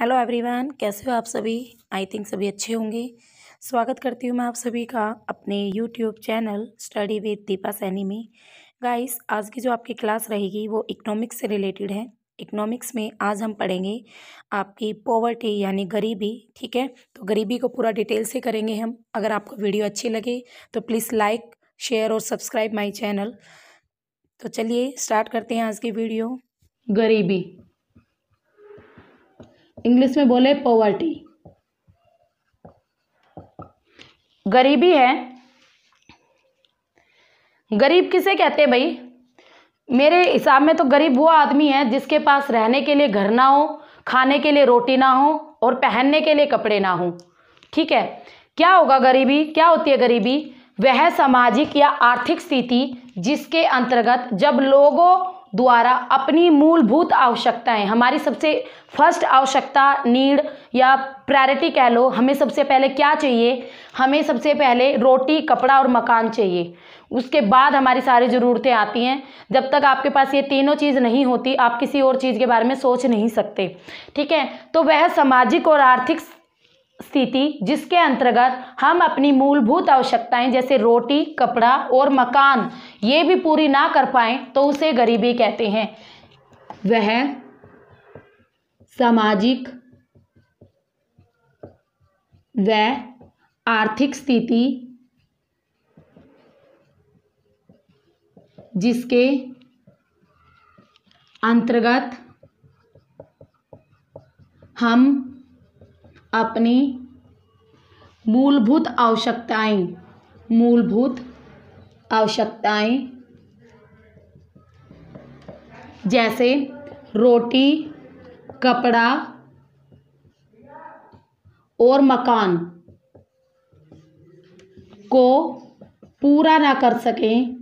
hello everyone कैसे हो आप सभी आई थिंक सभी अच्छे होंगे स्वागत करती हूँ मैं आप सभी का अपने YouTube channel study with Deepa Saini में गाइस आज की जो आपकी क्लास रहेगी वो इकोनॉमिक्स से रिलेटेड है इकोनॉमिक्स में आज हम पढ़ेंगे आपकी पॉवर्टी यानी गरीबी ठीक है तो गरीबी को पूरा डिटेल से करेंगे हम अगर आपको वीडियो अच्छी लगे तो प्लीज़ लाइक शेयर और सब्सक्राइब माई चैनल तो चलिए स्टार्ट करते हैं आज की वीडियो गरीबी इंग्लिश में बोले पॉवर्टी गरीबी है गरीब किसे कहते हैं भाई मेरे हिसाब में तो गरीब वो आदमी है जिसके पास रहने के लिए घर ना हो खाने के लिए रोटी ना हो और पहनने के लिए कपड़े ना हो ठीक है क्या होगा गरीबी क्या होती है गरीबी वह सामाजिक या आर्थिक स्थिति जिसके अंतर्गत जब लोगों द्वारा अपनी मूलभूत आवश्यकताएं हमारी सबसे फर्स्ट आवश्यकता नीड या प्रायोरिटी कह लो हमें सबसे पहले क्या चाहिए हमें सबसे पहले रोटी कपड़ा और मकान चाहिए उसके बाद हमारी सारी ज़रूरतें आती हैं जब तक आपके पास ये तीनों चीज़ नहीं होती आप किसी और चीज़ के बारे में सोच नहीं सकते ठीक है तो वह सामाजिक और आर्थिक स्थिति जिसके अंतर्गत हम अपनी मूलभूत आवश्यकताएं जैसे रोटी कपड़ा और मकान ये भी पूरी ना कर पाए तो उसे गरीबी कहते हैं वह सामाजिक व आर्थिक स्थिति जिसके अंतर्गत हम अपनी मूलभूत आवश्यकताएं मूलभूत आवश्यकताएं जैसे रोटी कपड़ा और मकान को पूरा ना कर सकें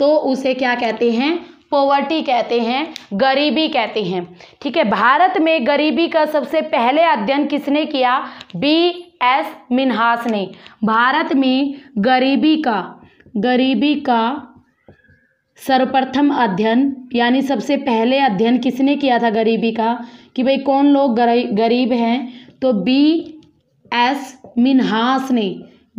तो उसे क्या कहते हैं पोवर्टी कहते हैं गरीबी कहते हैं ठीक है भारत में गरीबी का सबसे पहले अध्ययन किसने किया बी एस मिनहास ने भारत में गरीबी का गरीबी का सर्वप्रथम अध्ययन यानी सबसे पहले अध्ययन किसने किया था गरीबी का कि भाई कौन लोग गरीब हैं तो बी एस मिनहास ने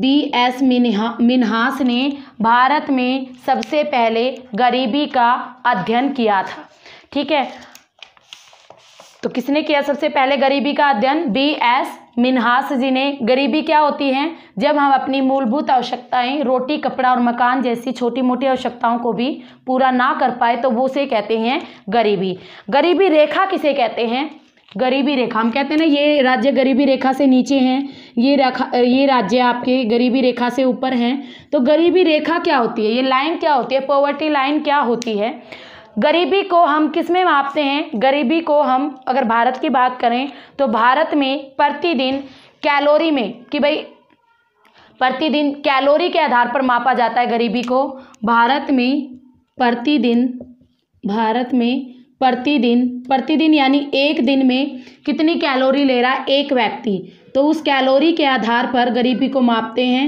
बी एस मिनहा मिनहास ने भारत में सबसे पहले गरीबी का अध्ययन किया था ठीक है तो किसने किया सबसे पहले गरीबी का अध्ययन बी एस मिनहास जी ने गरीबी क्या होती है जब हम अपनी मूलभूत आवश्यकताएं रोटी कपड़ा और मकान जैसी छोटी मोटी आवश्यकताओं को भी पूरा ना कर पाए तो वो उसे कहते हैं गरीबी गरीबी रेखा किसे कहते हैं गरीबी रेखा हम कहते हैं ना ये राज्य गरीबी रेखा से नीचे हैं ये रेखा ये राज्य आपके गरीबी रेखा से ऊपर हैं तो गरीबी रेखा क्या होती है ये लाइन क्या होती है पॉवर्टी लाइन क्या होती है गरीबी को हम किस में मापते हैं गरीबी को हम अगर भारत की बात करें तो भारत में प्रतिदिन कैलोरी में कि भाई प्रतिदिन कैलोरी के आधार पर मापा जाता है गरीबी को भारत में प्रतिदिन भारत में प्रतिदिन प्रतिदिन यानी एक दिन में कितनी कैलोरी ले रहा है एक व्यक्ति तो उस कैलोरी के आधार पर गरीबी को मापते हैं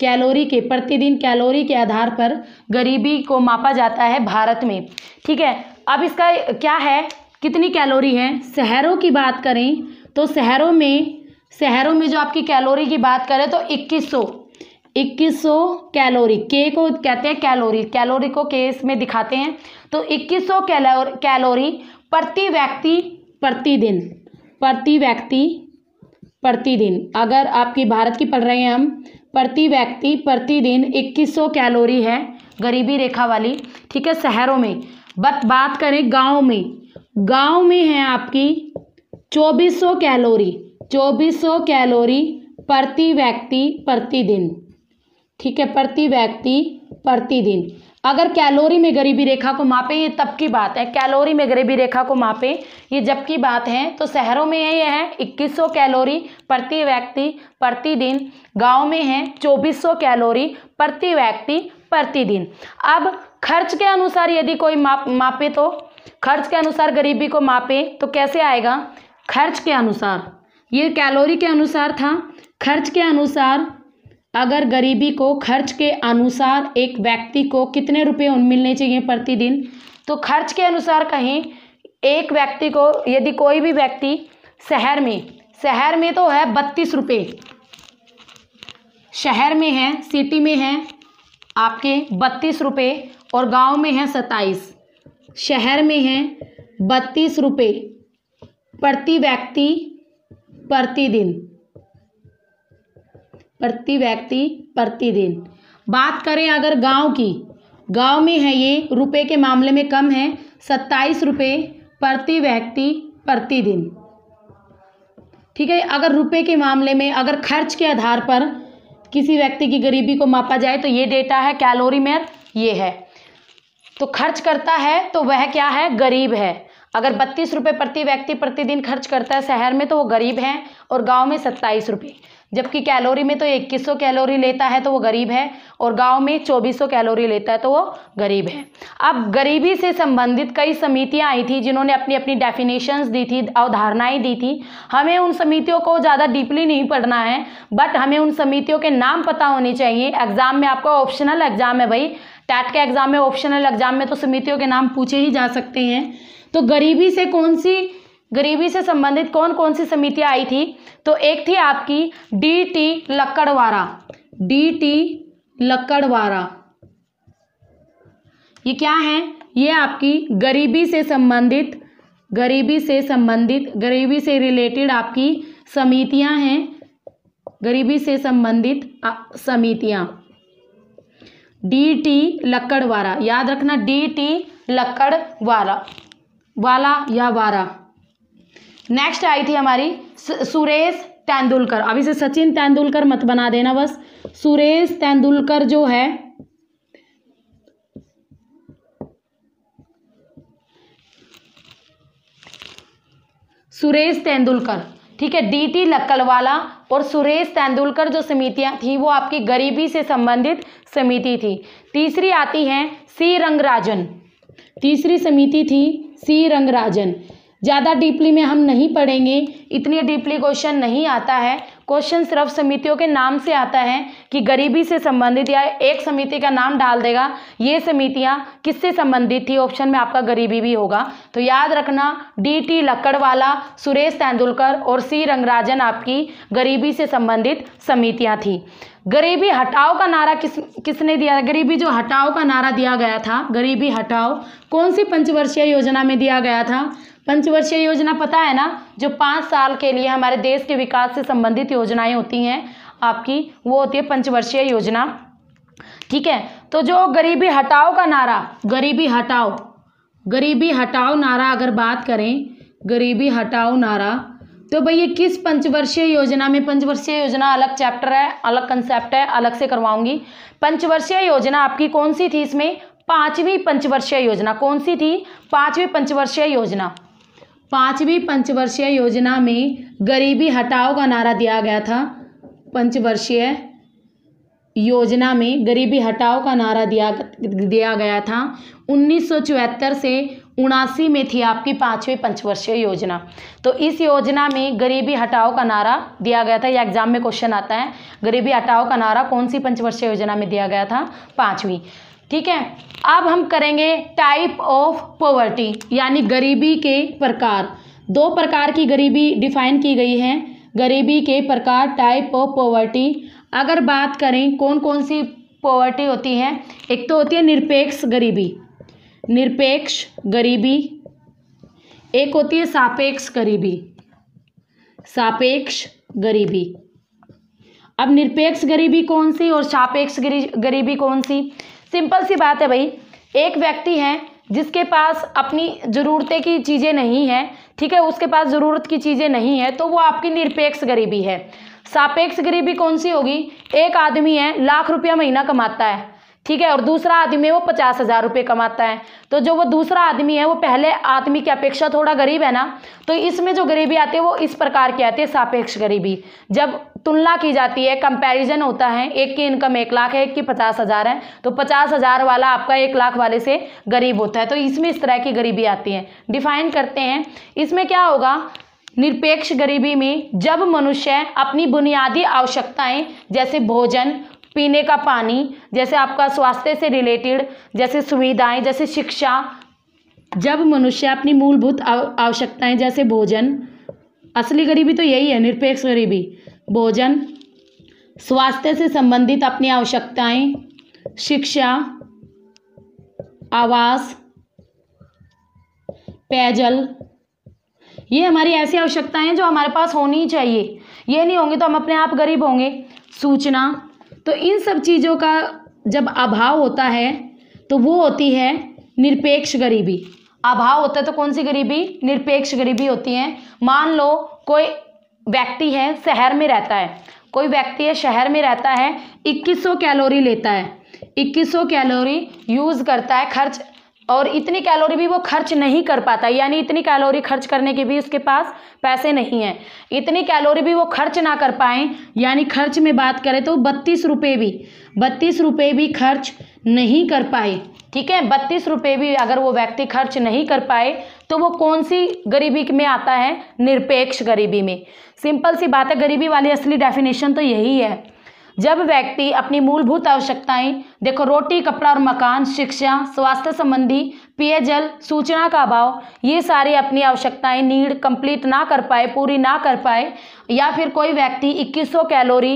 कैलोरी के प्रतिदिन कैलोरी के आधार पर गरीबी को मापा जाता है भारत में ठीक है अब इसका क्या है कितनी कैलोरी है शहरों की बात करें तो शहरों में शहरों में जो आपकी कैलोरी की बात करें तो इक्कीस सौ 2100 कैलोरी के को कहते हैं कैलोरी कैलोरी को केस में दिखाते हैं तो 2100 कैलोर कैलोरी प्रति व्यक्ति प्रतिदिन प्रति व्यक्ति प्रतिदिन अगर आपकी भारत की पढ़ रहे हैं हम प्रति व्यक्ति प्रतिदिन 2100 कैलोरी है गरीबी रेखा वाली ठीक है शहरों में बट बात करें गाँव में गाँव में है आपकी चौबीस कैलोरी चौबीस कैलोरी प्रति व्यक्ति प्रतिदिन ठीक है प्रति व्यक्ति प्रतिदिन अगर कैलोरी में गरीबी रेखा को मापे ये तब की बात है कैलोरी में गरीबी रेखा को मापें ये जब की बात है तो शहरों में ये है 2100 कैलोरी प्रति व्यक्ति प्रतिदिन गांव में है 2400 कैलोरी प्रति व्यक्ति प्रतिदिन अब खर्च के अनुसार यदि कोई माप मापे तो खर्च के अनुसार गरीबी को मापे तो कैसे आएगा खर्च के अनुसार ये कैलोरी के अनुसार था खर्च के अनुसार अगर गरीबी को खर्च के अनुसार एक व्यक्ति को कितने रुपए मिलने चाहिए प्रतिदिन तो खर्च के अनुसार कहें एक व्यक्ति को यदि कोई भी व्यक्ति शहर में शहर में तो है बत्तीस रुपये शहर में है सिटी में है आपके बत्तीस रुपये और गांव में है सत्ताईस शहर में है बत्तीस रुपये प्रति व्यक्ति प्रतिदिन प्रति व्यक्ति प्रतिदिन बात करें अगर गांव की गांव में है ये रुपए के मामले में कम है सत्ताईस रुपये प्रति व्यक्ति प्रतिदिन ठीक है अगर रुपए के मामले में अगर खर्च के आधार पर किसी व्यक्ति की गरीबी को मापा जाए तो ये डेटा है कैलोरी में ये है तो खर्च करता है तो वह क्या है गरीब है अगर बत्तीस रुपये प्रति व्यक्ति प्रतिदिन खर्च करता है शहर में तो वो गरीब हैं और गांव में सत्ताईस रुपये जबकि कैलोरी में तो इक्कीस सौ कैलोरी लेता है तो वो गरीब है और गांव में चौबीस सौ कैलोरी लेता है तो वो गरीब है अब गरीबी से संबंधित कई समितियां आई थी जिन्होंने अपनी अपनी डेफिनेशंस दी थी अवधारणाएं दी थी हमें उन समितियों को ज़्यादा डीपली नहीं पढ़ना है बट हमें उन समितियों के नाम पता होने चाहिए एग्ज़ाम में आपका ऑप्शनल एग्ज़ाम है भाई टैट के एग्ज़ाम में ऑप्शनल एग्ज़ाम में तो समितियों के नाम पूछे ही जा सकते हैं तो गरीबी से कौन सी गरीबी से संबंधित कौन कौन सी समितियां आई थी तो एक थी आपकी D T Lakdawala D T Lakdawala ये क्या है ये आपकी गरीबी से संबंधित गरीबी से संबंधित गरीबी से रिलेटेड आपकी समितियां हैं गरीबी से संबंधित समितियां डी टी लक्कड़वारा याद रखना डी टी वारा वाला या वारा नेक्स्ट आई थी हमारी सुरेश तेंदुलकर अब इसे सचिन तेंदुलकर मत बना देना बस सुरेश तेंदुलकर जो है सुरेश तेंदुलकर ठीक है डीटी लक्कलवाला और सुरेश तेंदुलकर जो समितियां थी वो आपकी गरीबी से संबंधित समिति थी तीसरी आती है सी रंगराजन तीसरी समिति थी सी रंगराजन ज़्यादा डीपली में हम नहीं पढ़ेंगे इतनी डीपली क्वेश्चन नहीं आता है क्वेश्चन सिर्फ समितियों के नाम से आता है कि गरीबी से संबंधित या एक समिति का नाम डाल देगा ये समितियाँ किससे संबंधित थी ऑप्शन में आपका गरीबी भी होगा तो याद रखना डी टी लक्कड़वाला सुरेश तेंदुलकर और सी रंगराजन आपकी गरीबी से संबंधित समितियाँ थी गरीबी हटाओ का नारा किस किसने दिया गरीबी जो हटाओ का नारा दिया गया था गरीबी हटाओ कौन सी पंचवर्षीय योजना में दिया गया था पंचवर्षीय योजना पता है ना जो पाँच साल के लिए हमारे देश के विकास से संबंधित योजनाएं होती हैं आपकी वो होती है पंचवर्षीय योजना ठीक है तो जो गरीबी हटाओ का नारा गरीबी हटाओ गरीबी हटाओ नारा अगर बात करें गरीबी हटाओ नारा तो भाई ये किस पंचवर्षीय योजना में पंचवर्षीय योजना अलग चैप्टर है अलग कंसेप्ट है अलग से करवाऊंगी पंचवर्षीय योजना आपकी कौन सी थी इसमें पांचवी पंचवर्षीय योजना कौन सी थी पांचवी पंचवर्षीय योजना पांचवी पंचवर्षीय योजना में गरीबी हटाओ का नारा दिया गया था पंचवर्षीय योजना में गरीबी हटाओ का नारा दिया दिया गया था उन्नीस से उनासी में थी आपकी पाँचवीं पंचवर्षीय योजना तो इस योजना में गरीबी हटाओ का नारा दिया गया था या एग्जाम में क्वेश्चन आता है गरीबी हटाओ का नारा कौन सी पंचवर्षीय योजना में दिया गया था पाँचवीं ठीक है अब हम करेंगे टाइप ऑफ पॉवर्टी यानी गरीबी के प्रकार दो प्रकार की गरीबी डिफाइन की गई है गरीबी के प्रकार टाइप ऑफ पॉवर्टी अगर बात करें कौन कौन सी पॉवर्टी होती है एक तो होती है निरपेक्ष गरीबी निरपेक्ष गरीबी एक होती है सापेक्ष गरीबी सापेक्ष गरीबी अब निरपेक्ष गरीबी कौन सी और सापेक्ष गरीबी कौन सी सिंपल सी बात है भाई एक व्यक्ति है जिसके पास अपनी ज़रूरतें की चीज़ें नहीं हैं ठीक है उसके पास ज़रूरत की चीज़ें नहीं है तो वो आपकी निरपेक्ष गरीबी है सापेक्ष गरीबी कौन सी होगी एक आदमी है लाख रुपया महीना कमाता है ठीक है और दूसरा आदमी है वो पचास हज़ार रुपये कमाता है तो जो वो दूसरा आदमी है वो पहले आदमी की अपेक्षा थोड़ा गरीब है ना तो इसमें जो गरीबी आती है वो इस प्रकार की आती है सापेक्ष गरीबी जब तुलना की जाती है कंपैरिजन होता है एक की इनकम एक लाख है एक की पचास हज़ार है तो पचास हज़ार वाला आपका एक लाख वाले से गरीब होता है तो इसमें इस तरह की गरीबी आती है डिफाइन करते हैं इसमें क्या होगा निरपेक्ष गरीबी में जब मनुष्य अपनी बुनियादी आवश्यकताएं जैसे भोजन पीने का पानी जैसे आपका स्वास्थ्य से रिलेटेड जैसे सुविधाएं जैसे शिक्षा जब मनुष्य अपनी मूलभूत आवश्यकताएं जैसे भोजन असली गरीबी तो यही है निरपेक्ष गरीबी भोजन स्वास्थ्य से संबंधित अपनी आवश्यकताएं शिक्षा आवास पेयजल ये हमारी ऐसी आवश्यकताएं हैं जो हमारे पास होनी चाहिए ये नहीं होंगी तो हम अपने आप गरीब होंगे सूचना तो इन सब चीज़ों का जब अभाव होता है तो वो होती है निरपेक्ष गरीबी अभाव होता है तो कौन सी गरीबी निरपेक्ष गरीबी होती है मान लो कोई व्यक्ति है शहर में रहता है कोई व्यक्ति है शहर में रहता है 2100 कैलोरी लेता है 2100 कैलोरी यूज़ करता है खर्च और इतनी कैलोरी भी वो खर्च नहीं कर पाता यानी इतनी कैलोरी खर्च करने के भी उसके पास पैसे नहीं हैं इतनी कैलोरी भी वो खर्च ना कर पाए यानी खर्च में बात करें तो बत्तीस रुपये भी बत्तीस रुपये भी खर्च नहीं कर पाए ठीक है बत्तीस रुपये भी अगर वो व्यक्ति खर्च नहीं कर पाए तो वो कौन सी गरीबी में आता है निरपेक्ष गरीबी में सिंपल सी बात है गरीबी वाली असली डेफिनेशन तो यही है जब व्यक्ति अपनी मूलभूत आवश्यकताएं देखो रोटी कपड़ा और मकान शिक्षा स्वास्थ्य संबंधी पेयजल सूचना का अभाव ये सारी अपनी आवश्यकताएं नीड कंप्लीट ना कर पाए पूरी ना कर पाए या फिर कोई व्यक्ति 2100 कैलोरी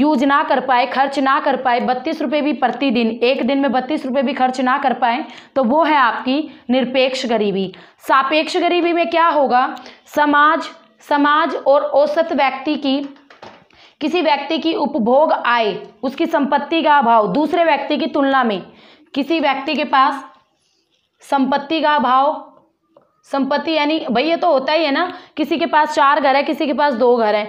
यूज ना कर पाए खर्च ना कर पाए बत्तीस रुपये भी प्रतिदिन एक दिन में बत्तीस रुपये भी खर्च ना कर पाए तो वो है आपकी निरपेक्ष गरीबी सापेक्ष गरीबी में क्या होगा समाज समाज और औसत व्यक्ति की किसी व्यक्ति की उपभोग आय उसकी संपत्ति का अभाव दूसरे व्यक्ति की तुलना में किसी व्यक्ति के पास संपत्ति का अभाव संपत्ति यानी भाई ये तो होता ही है ना किसी के पास चार घर है किसी के पास दो घर है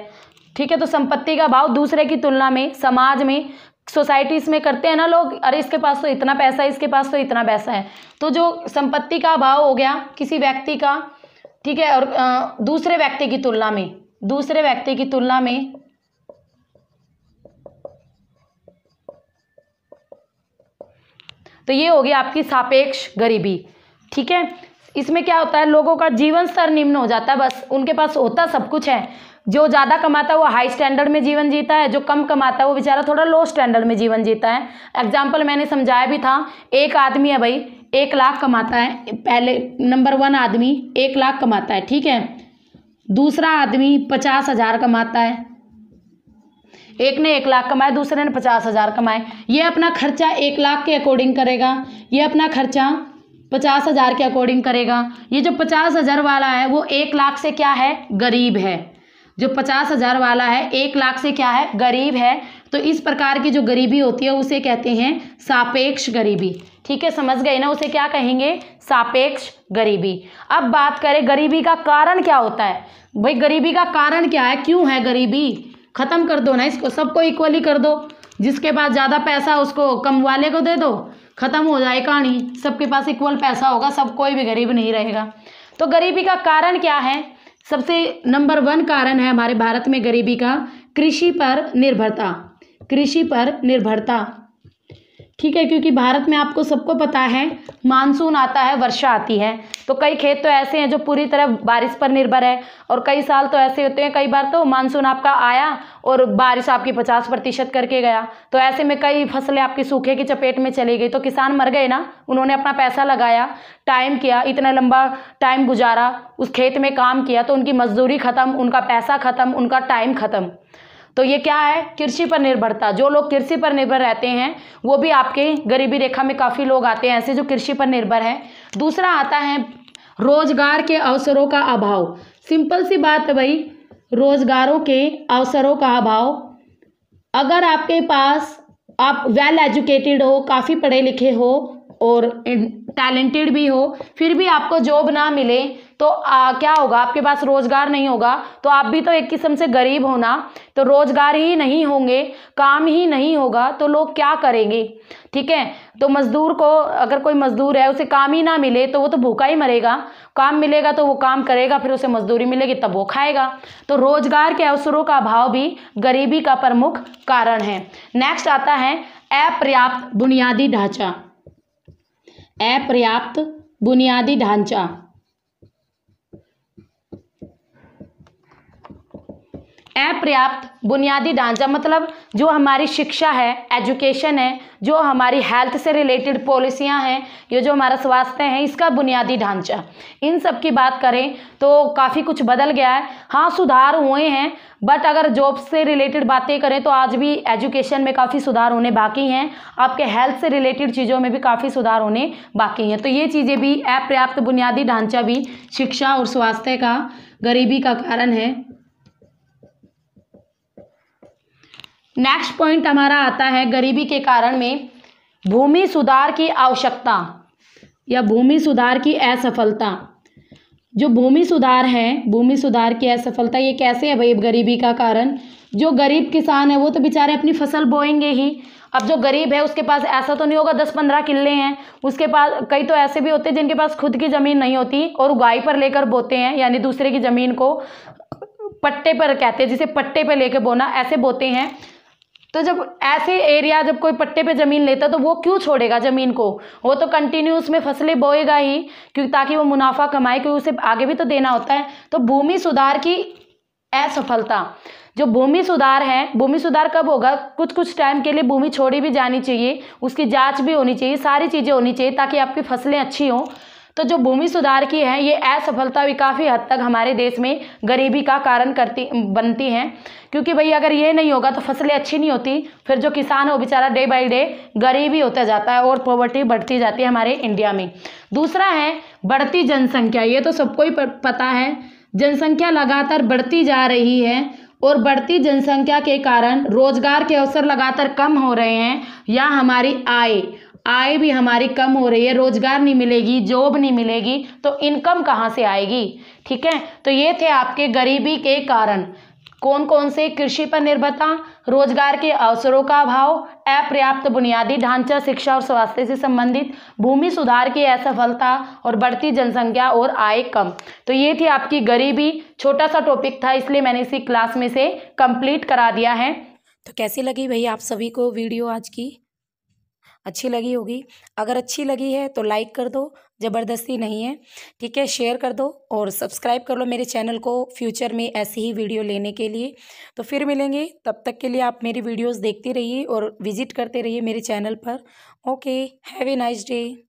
ठीक है तो संपत्ति का भाव दूसरे की तुलना में समाज में सोसाइटीज़ में करते हैं ना लोग अरे इसके पास तो इतना पैसा है इसके पास तो इतना पैसा है तो जो संपत्ति का अभाव हो गया किसी व्यक्ति का ठीक है और दूसरे व्यक्ति की तुलना में दूसरे व्यक्ति की तुलना में तो ये होगी आपकी सापेक्ष गरीबी ठीक है इसमें क्या होता है लोगों का जीवन स्तर निम्न हो जाता है बस उनके पास होता सब कुछ है जो ज़्यादा कमाता है वो हाई स्टैंडर्ड में जीवन जीता है जो कम कमाता है वो बेचारा थोड़ा लो स्टैंडर्ड में जीवन जीता है एग्जाम्पल मैंने समझाया भी था एक आदमी है भाई एक लाख कमाता है पहले नंबर वन आदमी एक लाख कमाता है ठीक है दूसरा आदमी पचास हज़ार कमाता है एक ने एक लाख कमाए दूसरे ने पचास हज़ार कमाए ये अपना खर्चा एक लाख के अकॉर्डिंग करेगा ये अपना खर्चा पचास हज़ार के अकॉर्डिंग करेगा ये जो पचास हज़ार वाला है वो एक लाख से क्या है गरीब है जो पचास हज़ार वाला है एक लाख से क्या है गरीब है तो इस प्रकार की जो गरीबी होती है उसे कहते हैं सापेक्ष गरीबी ठीक है समझ गए ना उसे क्या कहेंगे सापेक्ष गरीबी अब बात करें गरीबी का कारण क्या होता है भाई गरीबी का कारण क्या है क्यों है गरीबी ख़त्म कर दो ना इसको सबको इक्वली कर दो जिसके पास ज़्यादा पैसा उसको कम वाले को दे दो ख़त्म हो जाए कहानी सबके पास इक्वल पैसा होगा सब कोई भी गरीब नहीं रहेगा तो गरीबी का कारण क्या है सबसे नंबर वन कारण है हमारे भारत में गरीबी का कृषि पर निर्भरता कृषि पर निर्भरता ठीक है क्योंकि भारत में आपको सबको पता है मानसून आता है वर्षा आती है तो कई खेत तो ऐसे हैं जो पूरी तरह बारिश पर निर्भर है और कई साल तो ऐसे होते हैं कई बार तो मानसून आपका आया और बारिश आपकी पचास प्रतिशत करके गया तो ऐसे में कई फसलें आपकी सूखे की चपेट में चली गई तो किसान मर गए ना उन्होंने अपना पैसा लगाया टाइम किया इतना लंबा टाइम गुजारा उस खेत में काम किया तो उनकी मजदूरी ख़त्म उनका पैसा ख़त्म उनका टाइम ख़त्म तो ये क्या है कृषि पर निर्भरता जो लोग कृषि पर निर्भर रहते हैं वो भी आपके गरीबी रेखा में काफ़ी लोग आते हैं ऐसे जो कृषि पर निर्भर है दूसरा आता है रोजगार के अवसरों का अभाव सिंपल सी बात है भाई रोजगारों के अवसरों का अभाव अगर आपके पास आप वेल एजुकेटेड हो काफ़ी पढ़े लिखे हो और टैलेंटेड भी हो फिर भी आपको जॉब ना मिले तो आ, क्या होगा आपके पास रोज़गार नहीं होगा तो आप भी तो एक किस्म से गरीब होना तो रोज़गार ही नहीं होंगे काम ही नहीं होगा तो लोग क्या करेंगे ठीक है तो मज़दूर को अगर कोई मज़दूर है उसे काम ही ना मिले तो वो तो भूखा ही मरेगा काम मिलेगा तो वो काम करेगा फिर उसे मज़दूरी मिलेगी तब वो खाएगा तो रोज़गार के अवसरों का अभाव भी गरीबी का प्रमुख कारण है नेक्स्ट आता है अपर्याप्त बुनियादी ढांचा अपर्याप्त बुनियादी ढांचा अपर्याप्त बुनियादी ढांचा मतलब जो हमारी शिक्षा है एजुकेशन है जो हमारी हेल्थ से रिलेटेड पॉलिसियां हैं ये जो हमारा स्वास्थ्य है इसका बुनियादी ढांचा इन सब की बात करें तो काफ़ी कुछ बदल गया है हाँ सुधार हुए हैं बट अगर जॉब से रिलेटेड बातें करें तो आज भी एजुकेशन में काफ़ी सुधार होने बाकी हैं आपके हेल्थ से रिलेटेड चीज़ों में भी काफ़ी सुधार होने बाकी हैं तो ये चीज़ें भी अपर्याप्त बुनियादी ढांचा भी शिक्षा और स्वास्थ्य का गरीबी का कारण है नेक्स्ट पॉइंट हमारा आता है गरीबी के कारण में भूमि सुधार की आवश्यकता या भूमि सुधार की असफलता जो भूमि सुधार है भूमि सुधार की असफलता ये कैसे है भाई गरीबी का कारण जो गरीब किसान है वो तो बेचारे अपनी फसल बोएंगे ही अब जो गरीब है उसके पास ऐसा तो नहीं होगा दस पंद्रह किले हैं उसके पास कई तो ऐसे भी होते हैं जिनके पास खुद की ज़मीन नहीं होती और उगाई पर लेकर बोते हैं यानी दूसरे की ज़मीन को पट्टे पर कहते हैं जिसे पट्टे पर लेकर बोना ऐसे बोते हैं तो जब ऐसे एरिया जब कोई पट्टे पे ज़मीन लेता है तो वो क्यों छोड़ेगा ज़मीन को वो तो कंटिन्यू उसमें फसलें बोएगा ही क्योंकि ताकि वो मुनाफा कमाए क्योंकि उसे आगे भी तो देना होता है तो भूमि सुधार की असफलता जो भूमि सुधार है भूमि सुधार कब होगा कुछ कुछ टाइम के लिए भूमि छोड़ी भी जानी चाहिए उसकी जाँच भी होनी चाहिए सारी चीज़ें होनी चाहिए ताकि आपकी फसलें अच्छी हों तो जो भूमि सुधार की है ये असफलता भी काफ़ी हद तक हमारे देश में गरीबी का कारण करती बनती हैं क्योंकि भाई अगर ये नहीं होगा तो फसलें अच्छी नहीं होती फिर जो किसान है वो बेचारा डे बाई डे गरीबी होता जाता है और पॉवर्टी बढ़ती जाती है हमारे इंडिया में दूसरा है बढ़ती जनसंख्या ये तो सबको ही पता है जनसंख्या लगातार बढ़ती जा रही है और बढ़ती जनसंख्या के कारण रोजगार के अवसर लगातार कम हो रहे हैं या हमारी आय आय भी हमारी कम हो रही है रोज़गार नहीं मिलेगी जॉब नहीं मिलेगी तो इनकम कहाँ से आएगी ठीक है तो ये थे आपके गरीबी के कारण कौन कौन से कृषि पर निर्भरता रोजगार के अवसरों का अभाव अपर्याप्त बुनियादी ढांचा शिक्षा और स्वास्थ्य से संबंधित भूमि सुधार की असफलता और बढ़ती जनसंख्या और आय कम तो ये थी आपकी गरीबी छोटा सा टॉपिक था इसलिए मैंने इसी क्लास में से कंप्लीट करा दिया है तो कैसी लगी भाई आप सभी को वीडियो आज की अच्छी लगी होगी अगर अच्छी लगी है तो लाइक कर दो ज़बरदस्ती नहीं है ठीक है शेयर कर दो और सब्सक्राइब कर लो मेरे चैनल को फ्यूचर में ऐसी ही वीडियो लेने के लिए तो फिर मिलेंगे तब तक के लिए आप मेरी वीडियोस देखते रहिए और विजिट करते रहिए मेरे चैनल पर ओके हैवे नाइस डे